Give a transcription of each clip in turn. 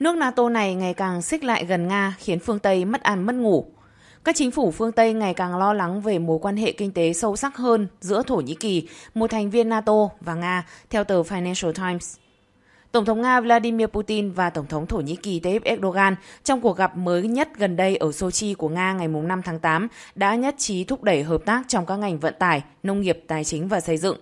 Nước NATO này ngày càng xích lại gần Nga khiến phương Tây mất ăn mất ngủ. Các chính phủ phương Tây ngày càng lo lắng về mối quan hệ kinh tế sâu sắc hơn giữa Thổ Nhĩ Kỳ, một thành viên NATO và Nga, theo tờ Financial Times. Tổng thống Nga Vladimir Putin và Tổng thống Thổ Nhĩ Kỳ Tayyip Erdogan trong cuộc gặp mới nhất gần đây ở Sochi của Nga ngày 5 tháng 8 đã nhất trí thúc đẩy hợp tác trong các ngành vận tải, nông nghiệp, tài chính và xây dựng.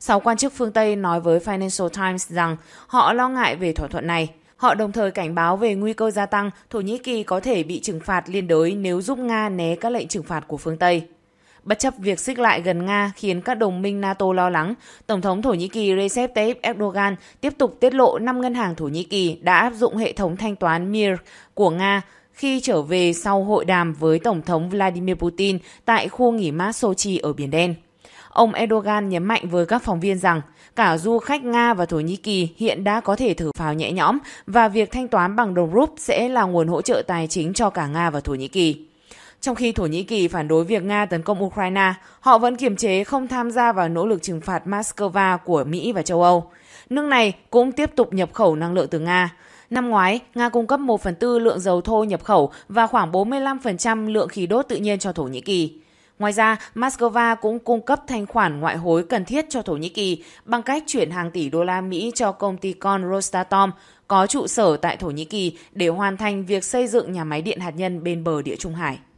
Sáu quan chức phương Tây nói với Financial Times rằng họ lo ngại về thỏa thuận này Họ đồng thời cảnh báo về nguy cơ gia tăng Thổ Nhĩ Kỳ có thể bị trừng phạt liên đới nếu giúp Nga né các lệnh trừng phạt của phương Tây. Bất chấp việc xích lại gần Nga khiến các đồng minh NATO lo lắng, Tổng thống Thổ Nhĩ Kỳ Recep Tayyip Erdogan tiếp tục tiết lộ 5 ngân hàng Thổ Nhĩ Kỳ đã áp dụng hệ thống thanh toán Mir của Nga khi trở về sau hội đàm với Tổng thống Vladimir Putin tại khu nghỉ mát Sochi ở Biển Đen. Ông Erdogan nhấn mạnh với các phóng viên rằng cả du khách Nga và Thổ Nhĩ Kỳ hiện đã có thể thử phào nhẹ nhõm và việc thanh toán bằng đồng rúp sẽ là nguồn hỗ trợ tài chính cho cả Nga và Thổ Nhĩ Kỳ. Trong khi Thổ Nhĩ Kỳ phản đối việc Nga tấn công Ukraine, họ vẫn kiềm chế không tham gia vào nỗ lực trừng phạt Moscow của Mỹ và châu Âu. Nước này cũng tiếp tục nhập khẩu năng lượng từ Nga. Năm ngoái, Nga cung cấp 1 phần tư lượng dầu thô nhập khẩu và khoảng 45% lượng khí đốt tự nhiên cho Thổ Nhĩ Kỳ. Ngoài ra, Moscow cũng cung cấp thanh khoản ngoại hối cần thiết cho Thổ Nhĩ Kỳ bằng cách chuyển hàng tỷ đô la Mỹ cho công ty con Rostatom có trụ sở tại Thổ Nhĩ Kỳ để hoàn thành việc xây dựng nhà máy điện hạt nhân bên bờ địa Trung Hải.